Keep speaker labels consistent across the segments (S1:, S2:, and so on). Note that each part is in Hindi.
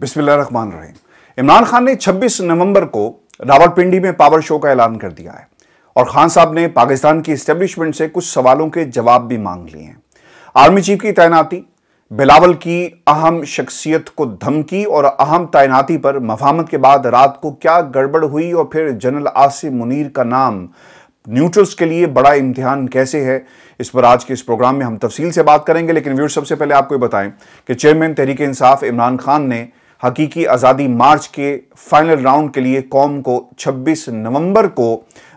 S1: बिस्मिल्लाहमान रहीम इमरान खान ने 26 नवंबर को रावलपिंडी में पावर शो का ऐलान कर दिया है और खान साहब ने पाकिस्तान की इस्टेब्लिशमेंट से कुछ सवालों के जवाब भी मांग लिए हैं आर्मी चीफ की तैनाती बिलावल की अहम शख्सियत को धमकी और अहम तैनाती पर मफामत के बाद रात को क्या गड़बड़ हुई और फिर जनरल आसिफ मुनीर का नाम न्यूट्रल्स के लिए बड़ा इम्तिहान कैसे है इस पर आज के इस प्रोग्राम में हम तफसील से बात करेंगे लेकिन व्यूर सबसे पहले आपको बताएं कि चेयरमैन तहरीक इंसाफ इमरान खान ने हकीकी आज़ादी मार्च के फाइनल राउंड के लिए कौम को 26 नवंबर को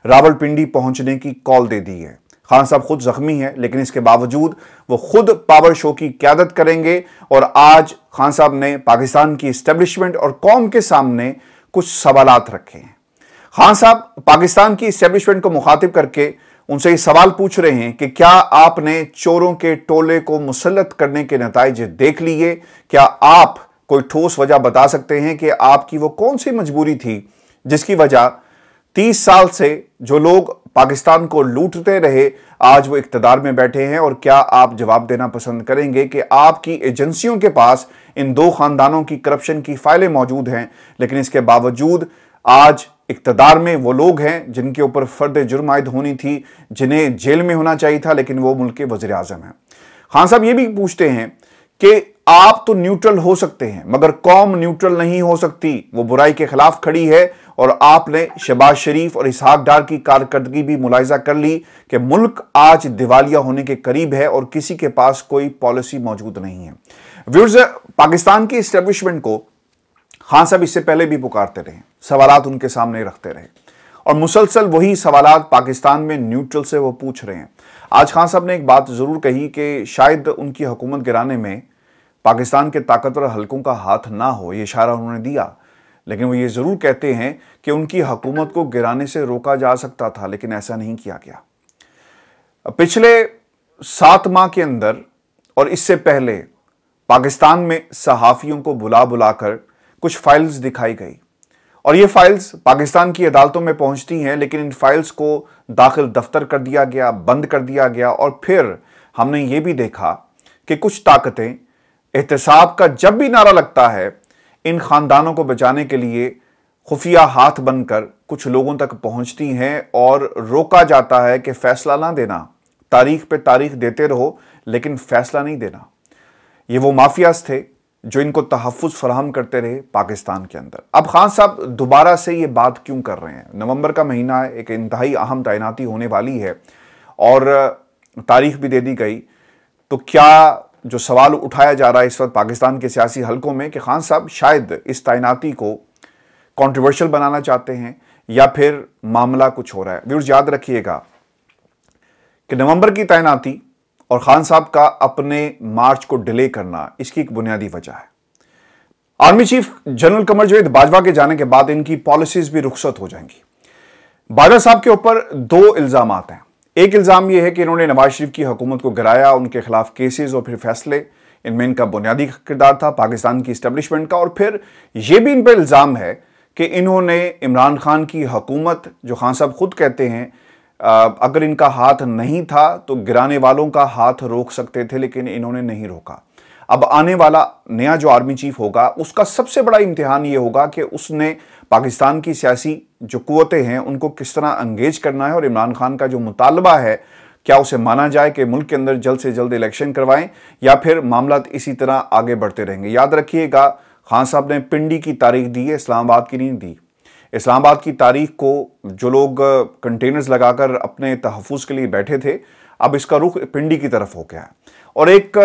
S1: रावलपिंडी पहुंचने की कॉल दे दी है खान साहब खुद जख्मी हैं लेकिन इसके बावजूद वो खुद पावर शो की क्यादत करेंगे और आज खान साहब ने पाकिस्तान की इस्टेब्लिशमेंट और कौम के सामने कुछ सवाल रखे हैं खान साहब पाकिस्तान की इस्टेब्लिशमेंट को मुखातिब करके उनसे ये सवाल पूछ रहे हैं कि क्या आपने चोरों के टोले को मुसलत करने के नतज देख लिए क्या आप कोई ठोस वजह बता सकते हैं कि आपकी वो कौन सी मजबूरी थी जिसकी वजह तीस साल से जो लोग पाकिस्तान को लूटते रहे आज वो इकतदार में बैठे हैं और क्या आप जवाब देना पसंद करेंगे कि आपकी एजेंसियों के पास इन दो खानदानों की करप्शन की फाइलें मौजूद हैं लेकिन इसके बावजूद आज इकतदार में वो लोग हैं जिनके ऊपर फर्द जुर्म आयद होनी थी जिन्हें जेल में होना चाहिए था लेकिन वो मुल्क के वजीर अजम हैं खान साहब ये भी पूछते हैं कि आप तो न्यूट्रल हो सकते हैं मगर कौम न्यूट्रल नहीं हो सकती वो बुराई के खिलाफ खड़ी है और आपने शहबाज शरीफ और इसहाक डार की कारकर्दगी भी मुलायजा कर ली कि मुल्क आज दिवालिया होने के करीब है और किसी के पास कोई पॉलिसी मौजूद नहीं है व्यूर्स पाकिस्तान की इस्टेब्लिशमेंट को खान साहब इससे पहले भी पुकारते रहे सवाल उनके सामने रखते रहे और मुसलसल वही सवाल पाकिस्तान में न्यूट्रल से वो पूछ रहे हैं आज खान साहब ने एक बात ज़रूर कही कि शायद उनकी हुकूमत गिराने में पाकिस्तान के ताकतवर हलकों का हाथ ना हो ये इशारा उन्होंने दिया लेकिन वो ये ज़रूर कहते हैं कि उनकी हकूमत को गिराने से रोका जा सकता था लेकिन ऐसा नहीं किया गया पिछले सात माह के अंदर और इससे पहले पाकिस्तान में सहाफ़ियों को बुला बुलाकर कुछ फाइल्स दिखाई गई और ये फाइल्स पाकिस्तान की अदालतों में पहुंचती हैं लेकिन इन फाइल्स को दाखिल दफ्तर कर दिया गया बंद कर दिया गया और फिर हमने ये भी देखा कि कुछ ताकतें एहतसाब का जब भी नारा लगता है इन खानदानों को बचाने के लिए खुफिया हाथ बनकर कुछ लोगों तक पहुंचती हैं और रोका जाता है कि फैसला ना देना तारीख पे तारीख देते रहो लेकिन फैसला नहीं देना ये वो माफियाज थे जो इनको तहफ़ फराहम करते रहे पाकिस्तान के अंदर अब खान साहब दोबारा से ये बात क्यों कर रहे हैं नवंबर का महीना है एक इंतहाई अहम तैनाती होने वाली है और तारीख भी दे दी गई तो क्या जो सवाल उठाया जा रहा है इस वक्त पाकिस्तान के सियासी हलकों में कि खान साहब शायद इस तैनाती को कंट्रोवर्शियल बनाना चाहते हैं या फिर मामला कुछ हो रहा है व्यूर्स याद रखिएगा कि नवंबर की तैनाती और खान साहब का अपने मार्च को डिले करना इसकी एक बुनियादी वजह है army chief general Qamar Javed Bajwa के जाने के बाद इनकी पॉलिसीज भी रुखसत हो जाएंगी बाजवा साहब के ऊपर दो इल्जाम हैं एक इल्ज़ाम यह है कि इन्होंने नवाज शरीफ की हुकूमत को गिराया उनके खिलाफ केसेस और फिर फैसले इनमें इनका बुनियादी किरदार था पाकिस्तान की इस्टबलिशमेंट का और फिर ये भी इन पर इल्ज़ाम है कि इन्होंने इमरान खान की हकूमत जो खान साहब खुद कहते हैं अगर इनका हाथ नहीं था तो गिराने वालों का हाथ रोक सकते थे लेकिन इन्होंने नहीं रोका अब आने वाला नया जो आर्मी चीफ होगा उसका सबसे बड़ा इम्तहान ये होगा कि उसने पाकिस्तान की सियासी जो कुतें हैं उनको किस तरह अंगेज करना है और इमरान खान का जो मुतालबा है क्या उसे माना जाए कि मुल्क के अंदर जल्द से जल्द इलेक्शन करवाएं या फिर मामला इसी तरह आगे बढ़ते रहेंगे याद रखिएगा खान साहब ने पिंडी की तारीख दी है इस्लामाबाद की नहीं दी इस्लामाबाद की तारीख को जो लोग कंटेनर्स लगाकर अपने तहफ़ के लिए बैठे थे अब इसका रुख पिंडी की तरफ हो गया है और एक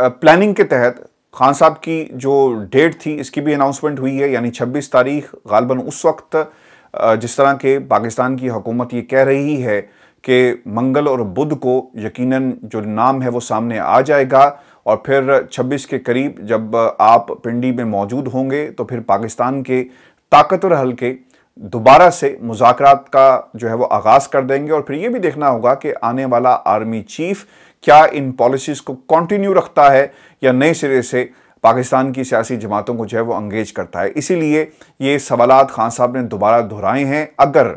S1: प्लानिंग के तहत खान साहब की जो डेट थी इसकी भी अनाउंसमेंट हुई है यानी 26 तारीख गालबन उस वक्त जिस तरह के पाकिस्तान की हुकूमत ये कह रही है कि मंगल और बुध को यकीनन जो नाम है वो सामने आ जाएगा और फिर 26 के करीब जब आप पिंडी में मौजूद होंगे तो फिर पाकिस्तान के ताकतवर हल्के दोबारा से मुजाकरात का जो है वो आगाज़ कर देंगे और फिर ये भी देखना होगा कि आने वाला आर्मी चीफ क्या इन पॉलिसीज को कंटिन्यू रखता है या नए सिरे से पाकिस्तान की सियासी जमातों को जो है वो अंगेज करता है इसीलिए ये सवालात खान साहब ने दोबारा दोहराए हैं अगर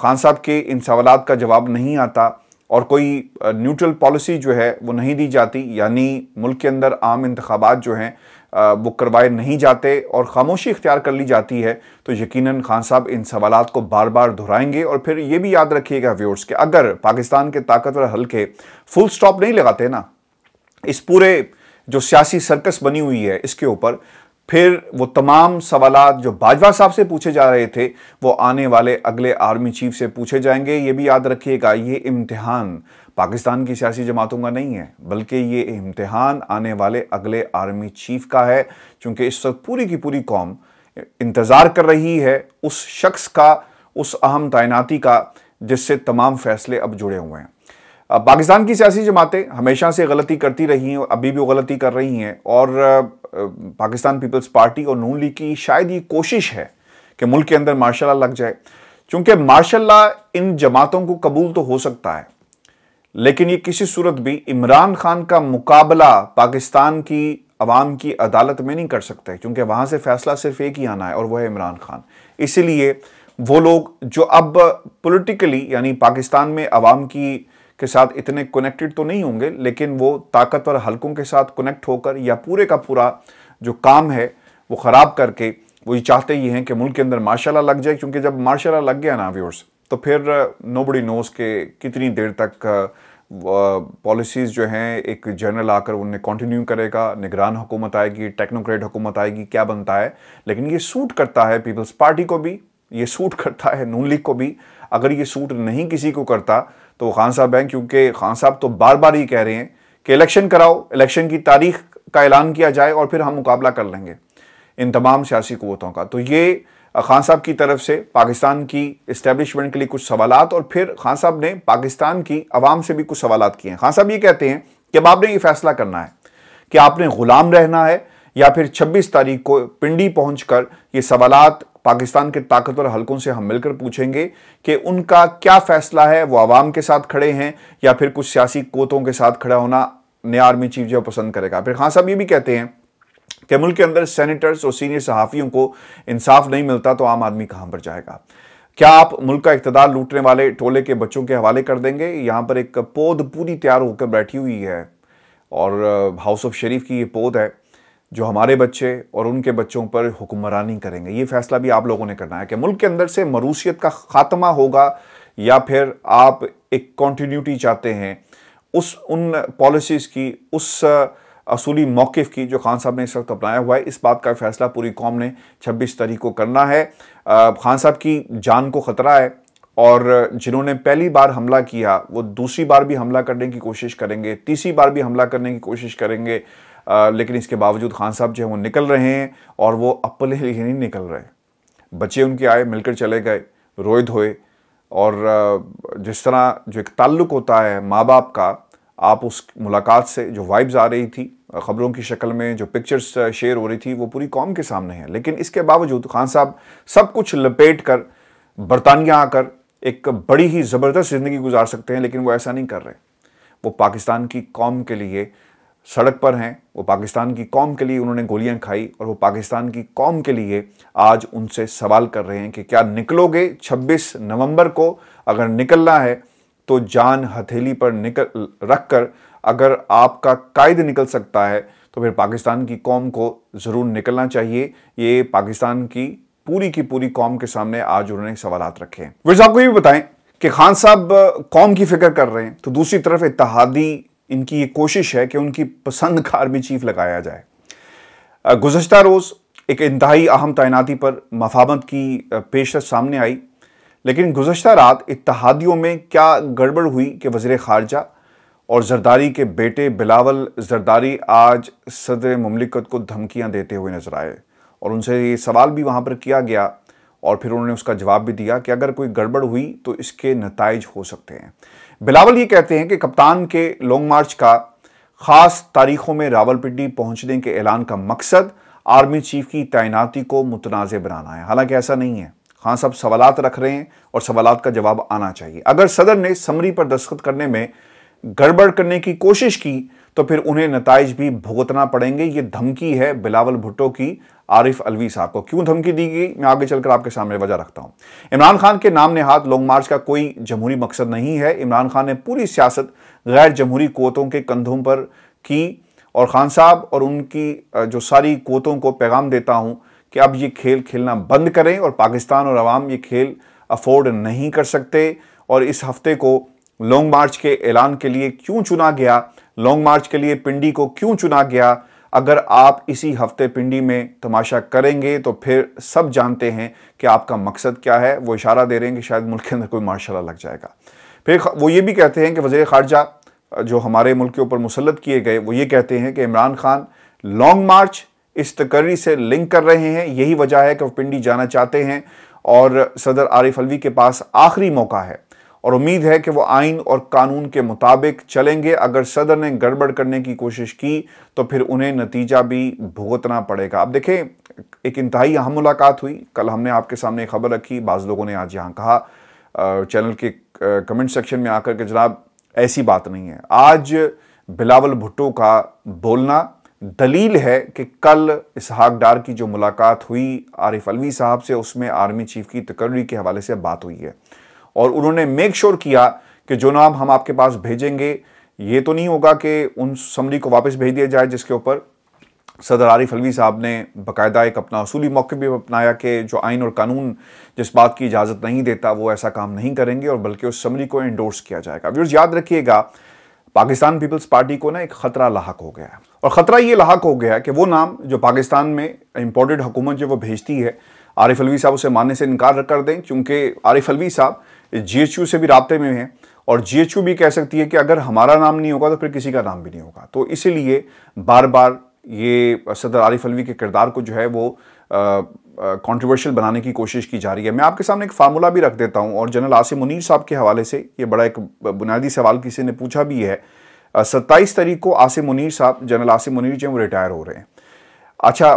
S1: खान साहब के इन सवालात का जवाब नहीं आता और कोई न्यूट्रल पॉलिसी जो है वो नहीं दी जाती यानी मुल्क के अंदर आम इंतबात जो हैं वो करवाए नहीं जाते और खामोशी इख्तियार कर ली जाती है तो यकीनन खान साहब इन सवाल को बार बार दोहराएंगे और फिर ये भी याद रखिएगा व्यूअर्स के अगर पाकिस्तान के ताकतवर हल्के फुल स्टॉप नहीं लगाते ना इस पूरे जो सियासी सर्कस बनी हुई है इसके ऊपर फिर वो तमाम सवाल जो बाजवा साहब से पूछे जा रहे थे वो आने वाले अगले आर्मी चीफ से पूछे जाएंगे ये भी याद रखिएगा ये इम्तिहान पाकिस्तान की सियासी जमातों का नहीं है बल्कि ये इम्तिहान आने वाले अगले आर्मी चीफ का है क्योंकि इस वक्त पूरी की पूरी कौम इंतज़ार कर रही है उस शख्स का उस अहम तैनाती का जिससे तमाम फैसले अब जुड़े हुए हैं पाकिस्तान की सियासी जमातें हमेशा से गलती करती रही हैं अभी भी वो गलती कर रही हैं और पाकिस्तान पीपल्स पार्टी और नून लीग की शायद ये कोशिश है कि मुल्क के अंदर मार्शल लग जाए चूंकि मार्शल इन जमातों को कबूल तो हो सकता है लेकिन ये किसी सूरत भी इमरान खान का मुकाबला पाकिस्तान की अवाम की अदालत में नहीं कर सकते क्योंकि वहाँ से फैसला सिर्फ एक ही आना है और वह है इमरान खान इसीलिए वो लोग जो अब पोलिटिकली यानी पाकिस्तान में अवाम की के साथ इतने कनेक्टेड तो नहीं होंगे लेकिन वो ताकतवर हलकों के साथ कनेक्ट होकर या पूरे का पूरा जो काम है वो ख़राब करके वो ये चाहते ही हैं कि मुल्क के अंदर माशाला लग जाए क्योंकि जब माशाल्लाह लग गया ना व्यूर्स तो फिर नो बड़ी नोस के कितनी देर तक पॉलिसीज़ जो हैं एक जनरल आकर उन्हें कंटिन्यू करेगा निगरान हुकूमत आएगी टेक्नोक्रेट हुकूमत आएगी क्या बनता है लेकिन ये सूट करता है पीपल्स पार्टी को भी ये सूट करता है नून लीग को भी अगर ये सूट नहीं किसी को करता तो खान साहब हैं क्योंकि खान साहब तो बार बार ही कह रहे हैं कि इलेक्शन कराओ इलेक्शन की तारीख का ऐलान किया जाए और फिर हम मुकाबला कर लेंगे इन तमाम सियासी क़वतों का तो ये खान साहब की तरफ से पाकिस्तान की इस्टेबलिशमेंट के लिए कुछ सवाल और फिर खान साहब ने पाकिस्तान की आवाम से भी कुछ सवाल किए हैं खान साहब ये कहते हैं कि अब आपने ये फैसला करना है कि आपने ग़ुलाम रहना है या फिर 26 तारीख को पिंडी पहुंचकर ये सवालत पाकिस्तान के ताकतवर हलकों से हम मिलकर पूछेंगे कि उनका क्या फैसला है वो आवाम के साथ खड़े हैं या फिर कुछ सियासी कोतों के साथ खड़ा होना नया आर्मी चीफ जो पसंद करेगा फिर खान साहब ये भी कहते हैं कि मुल्क के अंदर सेनेटर्स और सीनियर सहाफ़ियों को इंसाफ नहीं मिलता तो आम आदमी कहाँ पर जाएगा क्या आप मुल्क का इकतदार लूटने वाले टोले के बच्चों के हवाले कर देंगे यहाँ पर एक पौध पूरी तैयार होकर बैठी हुई है और हाउस ऑफ शरीफ की ये पौध है जो हमारे बच्चे और उनके बच्चों पर हुक्मरानी करेंगे ये फैसला भी आप लोगों ने करना है कि मुल्क के अंदर से मरूसीत का ख़ात्मा होगा या फिर आप एक कॉन्टीन्यूटी चाहते हैं उस उन पॉलिसीज़ की उस असूली मौक़ की जो खान साहब ने इस वक्त अपनाया हुआ है इस बात का फैसला पूरी कौम ने छब्बीस तारीख को करना है खान साहब की जान को ख़तरा है और जिन्होंने पहली बार हमला किया वो दूसरी बार भी हमला करने की कोशिश करेंगे तीसरी बार भी हमला करने की कोशिश करेंगे लेकिन इसके बावजूद खान साहब जो है वो निकल रहे हैं और वो अपले ही नहीं निकल रहे बच्चे उनके आए मिलकर चले गए रोए धोए और जिस तरह जो एक ताल्लुक होता है माँ बाप का आप उस मुलाकात से जो वाइब्स आ रही थी ख़बरों की शक्ल में जो पिक्चर्स शेयर हो रही थी वो पूरी कौम के सामने हैं लेकिन इसके बावजूद खान साहब सब कुछ लपेट कर बरतानिया आकर एक बड़ी ही ज़बरदस्त ज़िंदगी गुजार सकते हैं लेकिन वो ऐसा नहीं कर रहे वो पाकिस्तान की कौम के लिए सड़क पर हैं वो पाकिस्तान की कौम के लिए उन्होंने गोलियां खाई और वो पाकिस्तान की कौम के लिए आज उनसे सवाल कर रहे हैं कि क्या निकलोगे 26 नवंबर को अगर निकलना है तो जान हथेली पर निकल रख कर अगर आपका कायद निकल सकता है तो फिर पाकिस्तान की कौम को ज़रूर निकलना चाहिए ये पाकिस्तान की पूरी की पूरी कौम के सामने आज उन्होंने सवाल रखे हैं साहब को ये भी बताएं कि खान साहब कौम की फिक्र कर रहे हैं तो दूसरी तरफ इतिहादी इनकी ये कोशिश है कि उनकी पसंद का आर्मी चीफ लगाया जाए गुजशत रोज़ एक इंतहाई अहम तैनाती पर मफामत की पेशकश सामने आई लेकिन गुजशत रात इतिहादियों में क्या गड़बड़ हुई कि वजी खारजा और जरदारी के बेटे बिलावल जरदारी आज सदर ममलिकत को धमकियां देते हुए नजर आए और उनसे ये सवाल भी वहां पर किया गया और फिर उन्होंने उसका जवाब भी दिया कि अगर कोई गड़बड़ हुई तो इसके नतज हो सकते हैं बिलावल ये कहते हैं कि कप्तान के लॉन्ग मार्च का खास तारीखों में रावलपिंडी पहुंचने के ऐलान का मकसद आर्मी चीफ की तैनाती को मुतनाज़ बनाना है हालांकि ऐसा नहीं है खान साहब सवाल रख रहे हैं और सवाल का जवाब आना चाहिए अगर सदर ने समरी पर दस्तखत करने में गड़बड़ करने की कोशिश की तो फिर उन्हें नतज भी भुगतना पड़ेंगे ये धमकी है बिलावल भुट्टो की आरिफ अलवी साहब को क्यों धमकी दी गई मैं आगे चलकर आपके सामने वजह रखता हूँ इमरान खान के नाम हाथ लॉन्ग मार्च का कोई जमहूरी मकसद नहीं है इमरान खान ने पूरी सियासत गैर जमहूरी कोतों के कंधों पर की और खान साहब और उनकी जो सारी कोतों को पैगाम देता हूँ कि अब ये खेल खेलना बंद करें और पाकिस्तान और आवाम ये खेल अफोर्ड नहीं कर सकते और इस हफ्ते को लॉन्ग मार्च के ऐलान के लिए क्यों चुना गया लॉन्ग मार्च के लिए पिंडी को क्यों चुना गया अगर आप इसी हफ्ते पिंडी में तमाशा करेंगे तो फिर सब जानते हैं कि आपका मकसद क्या है वो इशारा दे रहे हैं कि शायद मुल्क के अंदर कोई माशाला लग जाएगा फिर वो ये भी कहते हैं कि वजी खारजा जो हमारे मुल्क के ऊपर मुसलत किए गए वो ये कहते हैं कि इमरान खान लॉन्ग मार्च इस तकर्री से लिंक कर रहे हैं यही वजह है कि वह पिंडी जाना चाहते हैं और सदर आरिफ अलवी के पास आखिरी मौका है और उम्मीद है कि वो आइन और कानून के मुताबिक चलेंगे अगर सदर ने गड़बड़ करने की कोशिश की तो फिर उन्हें नतीजा भी भुगतना पड़ेगा अब देखें एक इंतहाई अहम मुलाकात हुई कल हमने आपके सामने खबर रखी बाज़ लोगों ने आज यहाँ कहा चैनल के कमेंट सेक्शन में आकर के जनाब ऐसी बात नहीं है आज बिलावल भुट्टो का बोलना दलील है कि कल इसहाक डार की जो मुलाकात हुई आरिफ अलवी साहब से उसमें आर्मी चीफ की तकर्री के हवाले से बात हुई है और उन्होंने मेक श्योर किया कि जो नाम हम आपके पास भेजेंगे ये तो नहीं होगा कि उन समरी को वापस भेज दिया जाए जिसके ऊपर सदर आरिफ अलवी साहब ने बाकायदा एक अपना असूली मौके भी अपनाया कि जो आइन और कानून जिस बात की इजाज़त नहीं देता वो ऐसा काम नहीं करेंगे और बल्कि उस समरी को एंडोर्स किया जाएगा व्यूर्स याद रखिएगा पाकिस्तान पीपल्स पार्टी को ना एक ख़तरा लाक हो गया है और ख़तरा ये लाक हो गया है कि वो नाम जो पाकिस्तान में इम्पोर्टेड हुकूमत जो वो भेजती है आरिफ अलवी साहब उसे मानने से इनकार कर दें क्योंकि आरिफ अलवी साहब जीएचयू से भी रबते में हैं और जीएचयू भी कह सकती है कि अगर हमारा नाम नहीं होगा तो फिर किसी का नाम भी नहीं होगा तो इसीलिए बार बार ये सदर आरिफ अलवी के किरदार को जो है वो कंट्रोवर्शियल बनाने की कोशिश की जा रही है मैं आपके सामने एक फार्मूला भी रख देता हूँ और जनरल आसिम मुनीर साहब के हवाले से ये बड़ा एक बुनियादी सवाल किसी ने पूछा भी है सत्ताईस तारीख को आसिम मुनीर साहब जनरल आसिम मुनीर जो वो रिटायर हो रहे हैं अच्छा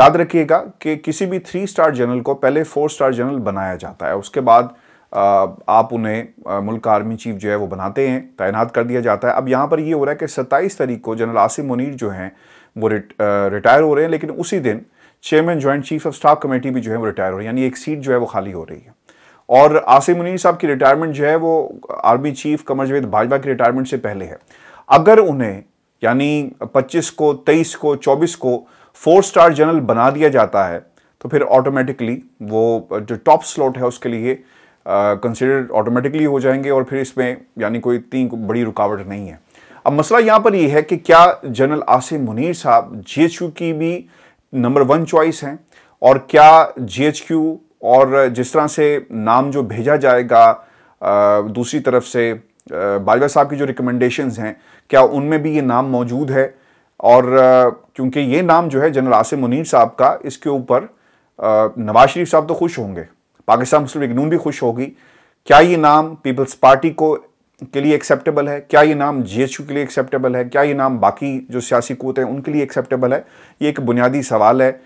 S1: याद रखिएगा कि किसी भी थ्री स्टार जनरल को पहले फोर स्टार जनरल बनाया जाता है उसके बाद आप उन्हें मुल्क आर्मी चीफ जो है वो बनाते हैं तैनात कर दिया जाता है अब यहाँ पर ये हो रहा है कि सत्ताईस तारीख को जनरल आसिम मुनीर जो हैं वो रिट, रिटायर हो रहे हैं लेकिन उसी दिन chairman joint chief of staff committee भी जो है वो रिटायर हो रही है यानी एक सीट जो है वो खाली हो रही है और आसिम मुनीर साहब की रिटायरमेंट जो है वो आर्मी चीफ कमर जवेद भाजपा की रिटायरमेंट से पहले है अगर उन्हें यानी पच्चीस को तेईस को चौबीस को फोर स्टार जनरल बना दिया जाता है तो फिर ऑटोमेटिकली वो जो टॉप स्लॉट है उसके लिए कंसिडर ऑटोमेटिकली हो जाएंगे और फिर इसमें यानी कोई इतनी बड़ी रुकावट नहीं है अब मसला यहाँ पर यह है कि क्या जनरल आसिम मुनीर साहब जे की भी नंबर वन चॉइस हैं और क्या जे और जिस तरह से नाम जो भेजा जाएगा दूसरी तरफ से बाजवा साहब की जो रिकमेंडेशंस हैं क्या उनमें भी ये नाम मौजूद है और क्योंकि ये नाम जो है जनरल आसिम मुनीर साहब का इसके ऊपर नवाज शरीफ साहब तो खुश होंगे पाकिस्तान मुस्लिम लीग नून भी खुश होगी क्या ये नाम पीपल्स पार्टी को के लिए एक्सेप्टेबल है क्या ये नाम जीएचयू के लिए एक्सेप्टेबल है क्या ये नाम बाकी जो सियासी कूत हैं उनके लिए एक्सेप्टेबल है ये एक बुनियादी सवाल है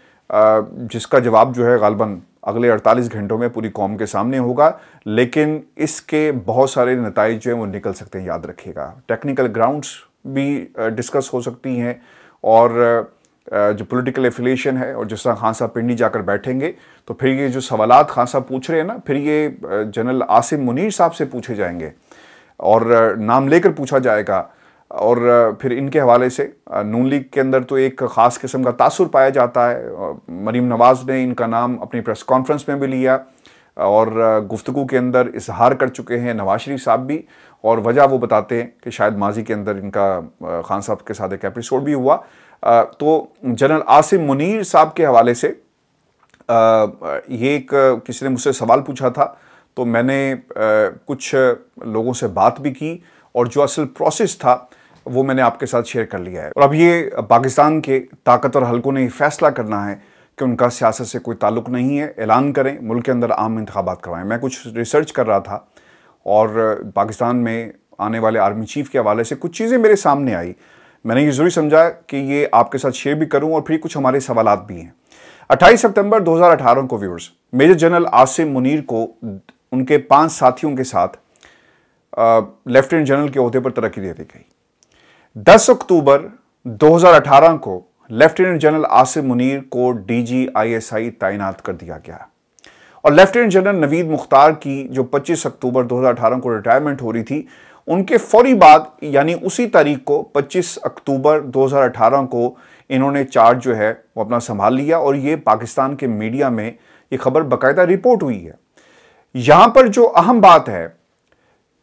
S1: जिसका जवाब जो है गालबन अगले 48 घंटों में पूरी कौम के सामने होगा लेकिन इसके बहुत सारे नतज जो हैं वो निकल सकते हैं याद रखिएगा टेक्निकल ग्राउंड्स भी डिस्कस हो सकती हैं और जो पॉलिटिकल एफिलिएशन है और जिस तरह खान साहब पिंडी जाकर बैठेंगे तो फिर ये जो सवालत खान साहब पूछ रहे हैं ना फिर ये जनरल आसिम मुनीर साहब से पूछे जाएंगे और नाम लेकर पूछा जाएगा और फिर इनके हवाले से नून लीग के अंदर तो एक ख़ास किस्म का तासर पाया जाता है मरीम नवाज़ ने इनका नाम अपनी प्रेस कॉन्फ्रेंस में भी लिया और गुफ्तु के अंदर इजहार कर चुके हैं नवाज शरीफ साहब भी और वजह वो बताते हैं कि शायद माजी के अंदर इनका खान साहब के साथ एक एपिसोड भी हुआ तो जनरल आसिम मुनीर साहब के हवाले से ये एक किसी ने मुझसे सवाल पूछा था तो मैंने कुछ लोगों से बात भी की और जो असल प्रोसेस था वो मैंने आपके साथ शेयर कर लिया है और अब ये पाकिस्तान के ताकतवर हलकों ने फैसला करना है कि उनका सियासत से कोई ताल्लुक नहीं है ऐलान करें मुल्क के अंदर आम इंतबात करवाएं मैं कुछ रिसर्च कर रहा था और पाकिस्तान में आने वाले आर्मी चीफ के हवाले से कुछ चीज़ें मेरे सामने आई मैंने ये ज़रूरी समझा कि ये आपके साथ शेयर भी करूं और फिर कुछ हमारे सवाल भी हैं 28 सितंबर 2018 को viewers major general Asim Munir को उनके पांच साथियों के साथ लेफ्टिनेंट जनरल के अहदे पर तरक्की दे दी गई 10 अक्टूबर 2018 को लेफ्टिनेंट जनरल आसिम मुनीर को डीजीआईएसआई तैनात कर दिया गया और लेफ्टिनेंट जनरल नवीद मुख्तार की जो 25 अक्टूबर 2018 को रिटायरमेंट हो रही थी उनके फौरी बाद यानी उसी तारीख को 25 अक्टूबर 2018 को इन्होंने चार्ज जो है वो अपना संभाल लिया और ये पाकिस्तान के मीडिया में ये खबर बाकायदा रिपोर्ट हुई है यहां पर जो अहम बात है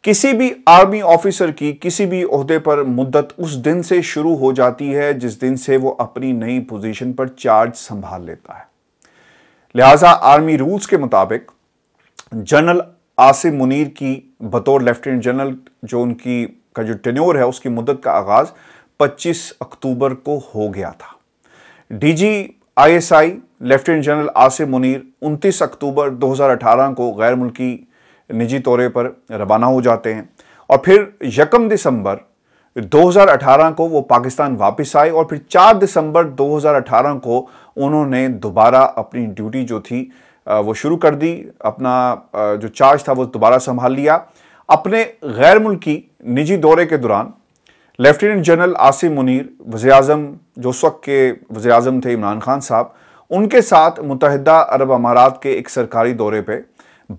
S1: किसी भी आर्मी ऑफिसर की किसी भी अहदे पर मुद्दत उस दिन से शुरू हो जाती है जिस दिन से वो अपनी नई पोजीशन पर चार्ज संभाल लेता है लिहाजा आर्मी रूल्स के मुताबिक जनरल आसिम मुनीर की बतौर लेफ्टिनेंट जनरल जो उनकी का जो टेन्योर है उसकी मुद्दत का आगाज़ 25 अक्टूबर को हो गया था DG ISI lieutenant general Asif Munir 29 अक्टूबर 2018 को गैर मुल्की निजी तौरे पर रवाना हो जाते हैं और फिर यकम दिसंबर 2018 को वो पाकिस्तान वापस आए और फिर 4 दिसंबर 2018 को उन्होंने दोबारा अपनी ड्यूटी जो थी वो शुरू कर दी अपना जो चार्ज था वो दोबारा संभाल लिया अपने गैर मुल्की निजी दौरे के दौरान लेफ्टिनेंट जनरल आसिम मुनीर वजे अजम जो उस वक्त के वजे अजम थे इमरान खान साहब उनके साथ मुतहदा अरब अमारात के एक सरकारी दौरे पर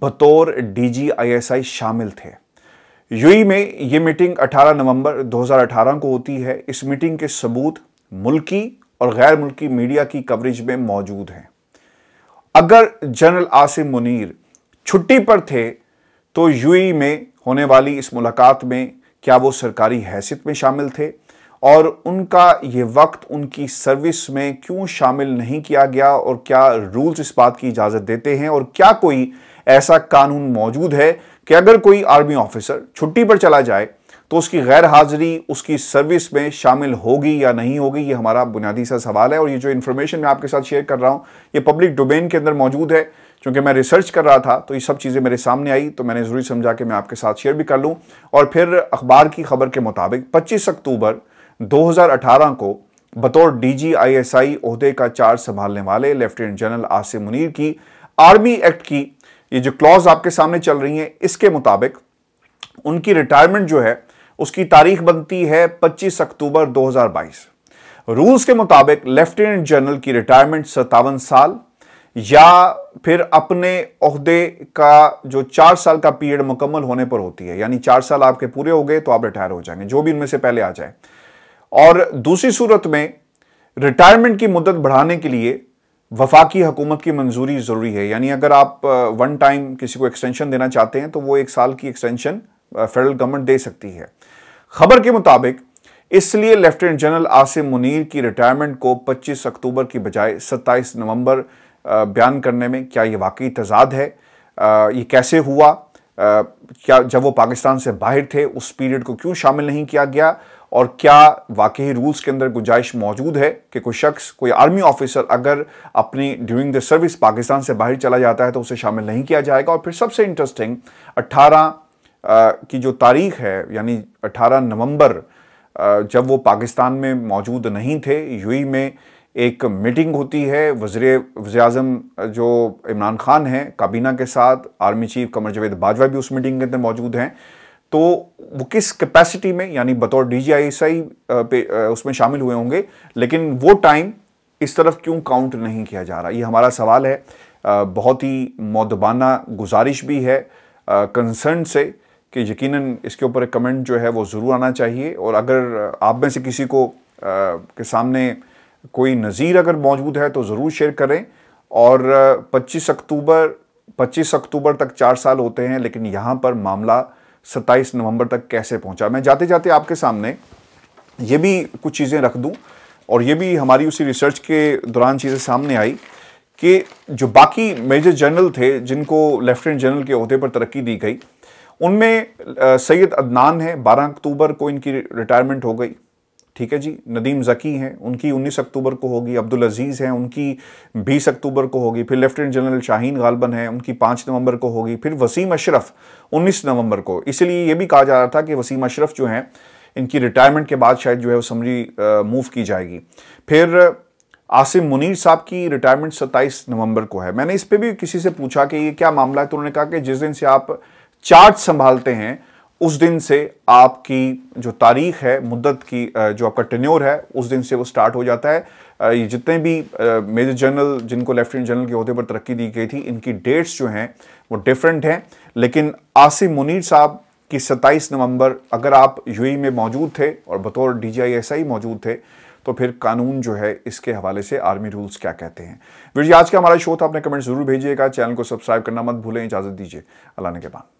S1: बतौर D G I S I शामिल थे यू ई में ये मीटिंग 18 नवंबर 2018 को होती है इस मीटिंग के सबूत मुल्की और गैर मुल्की मीडिया की कवरेज में मौजूद हैं अगर जनरल आसिम मुनीर छुट्टी पर थे तो ई में होने वाली इस मुलाकात में क्या वो सरकारी हैसियत में शामिल थे और उनका ये वक्त उनकी सर्विस में क्यों शामिल नहीं किया गया और क्या रूल्स इस बात की इजाज़त देते हैं और क्या कोई ऐसा कानून मौजूद है कि अगर कोई आर्मी ऑफिसर छुट्टी पर चला जाए तो उसकी गैर हाजिरी उसकी सर्विस में शामिल होगी या नहीं होगी ये हमारा बुनियादी सा सवाल है और ये जो इन्फॉर्मेशन मैं आपके साथ शेयर कर रहा हूँ ये पब्लिक डोमेन के अंदर मौजूद है क्योंकि मैं रिसर्च कर रहा था तो ये सब चीज़ें मेरे सामने आई तो मैंने ज़रूरी समझा कि मैं आपके साथ शेयर भी कर लूँ और फिर अखबार की खबर के मुताबिक पच्चीस अक्टूबर 2018 को बतौर डीजीआईएसआई अहदे का चार्ज संभालने वाले लेफ्टिनेंट जनरल आसिम मुनीर की आर्मी एक्ट की ये जो क्लॉज आपके सामने चल रही हैं इसके मुताबिक उनकी रिटायरमेंट जो है उसकी तारीख बनती है 25 अक्टूबर 2022 रूल्स के मुताबिक लेफ्टिनेंट जनरल की रिटायरमेंट सत्तावन साल या फिर अपने अहदे का जो चार साल का पीरियड मुकम्मल होने पर होती है यानी चार साल आपके पूरे हो गए तो आप रिटायर हो जाएंगे जो भी इनमें से पहले आ जाए और दूसरी सूरत में रिटायरमेंट की मुद्दत बढ़ाने के लिए वफाकी हुकूमत की मंजूरी ज़रूरी है यानी अगर आप वन टाइम किसी को एक्सटेंशन देना चाहते हैं तो वो एक साल की एक्सटेंशन फेडरल गवर्नमेंट दे सकती है खबर के मुताबिक इसलिए लेफ्टिनेंट जनरल आसिम मुनीर की रिटायरमेंट को 25 अक्टूबर की बजाय 27 नवंबर बयान करने में क्या ये वाकई तजाद है ये कैसे हुआ क्या जब वो पाकिस्तान से बाहर थे उस पीरियड को क्यों शामिल नहीं किया गया और क्या वाकई रूल्स के अंदर गुंजाइश मौजूद है कि कोई शख्स कोई आर्मी ऑफिसर अगर अपनी ड्यूरिंग द सर्विस पाकिस्तान से बाहर चला जाता है तो उसे शामिल नहीं किया जाएगा और फिर सबसे इंटरेस्टिंग 18 की जो तारीख है यानी 18 नवंबर जब वो पाकिस्तान में मौजूद नहीं थे यूई में एक मीटिंग होती है वजर वजे अजम जो इमरान खान हैं काबीना के साथ आर्मी चीफ कमर जवेद बाजवा भी उस मीटिंग के अंदर मौजूद हैं तो वो किस कैपेसिटी में यानी बतौर D G I S I पे उसमें शामिल हुए होंगे लेकिन वो टाइम इस तरफ क्यों काउंट नहीं किया जा रहा ये हमारा सवाल है बहुत ही मौदबाना गुजारिश भी है कंसर्न से कि यकीनन इसके ऊपर एक कमेंट जो है वो ज़रूर आना चाहिए और अगर आप में से किसी को आ, के सामने कोई नज़ीर अगर मौजूद है तो ज़रूर शेयर करें और 25 अक्टूबर 25 अक्टूबर तक चार साल होते हैं लेकिन यहाँ पर मामला 27 नवंबर तक कैसे पहुँचा मैं जाते जाते आपके सामने ये भी कुछ चीज़ें रख दूँ और ये भी हमारी उसी रिसर्च के दौरान चीज़ें सामने आई कि जो बाकी मेजर जनरल थे जिनको लेफ्टिनेंट जनरल के अहदे पर तरक्की दी गई उनमें सैयद अदनान है 12 अक्टूबर को इनकी रिटायरमेंट हो गई ठीक है जी नदीम जकी हैं उनकी 19 अक्टूबर को होगी अब्दुल अजीज़ हैं उनकी 20 अक्टूबर को होगी फिर लेफ्टिनेंट जनरल शाहीन गालबन हैं उनकी 5 नवंबर को होगी फिर वसीम अशरफ 19 नवंबर को इसलिए ये भी कहा जा रहा था कि वसीम अशरफ जो हैं इनकी रिटायरमेंट के बाद शायद जो है वो समरी मूव की जाएगी फिर आसिम मुनीर साहब की रिटायरमेंट सत्ताईस नवंबर को है मैंने इस पर भी किसी से पूछा कि ये क्या मामला है तो उन्होंने कहा कि जिस दिन से आप चार्ज संभालते हैं उस दिन से आपकी जो तारीख है मुद्दत की जो आपका टेन्योर है उस दिन से वो स्टार्ट हो जाता है ये जितने भी मेजर जनरल जिनको लेफ्टिनेंट जनरल के अहदे पर तरक्की दी गई थी इनकी डेट्स जो हैं वो डिफरेंट हैं लेकिन आसिम मुनीर साहब की 27 नवंबर अगर आप यूएई e में मौजूद थे और बतौर डीजीआईएसआई मौजूद थे तो फिर कानून जो है इसके हवाले से आर्मी रूल्स क्या कहते हैं वीर जी आज का हमारा शो था अपने कमेंट जरूर भेजिएगा चैनल को सब्सक्राइब करना मत भूलें इजाज़त दीजिए अल्लाह ने के बाद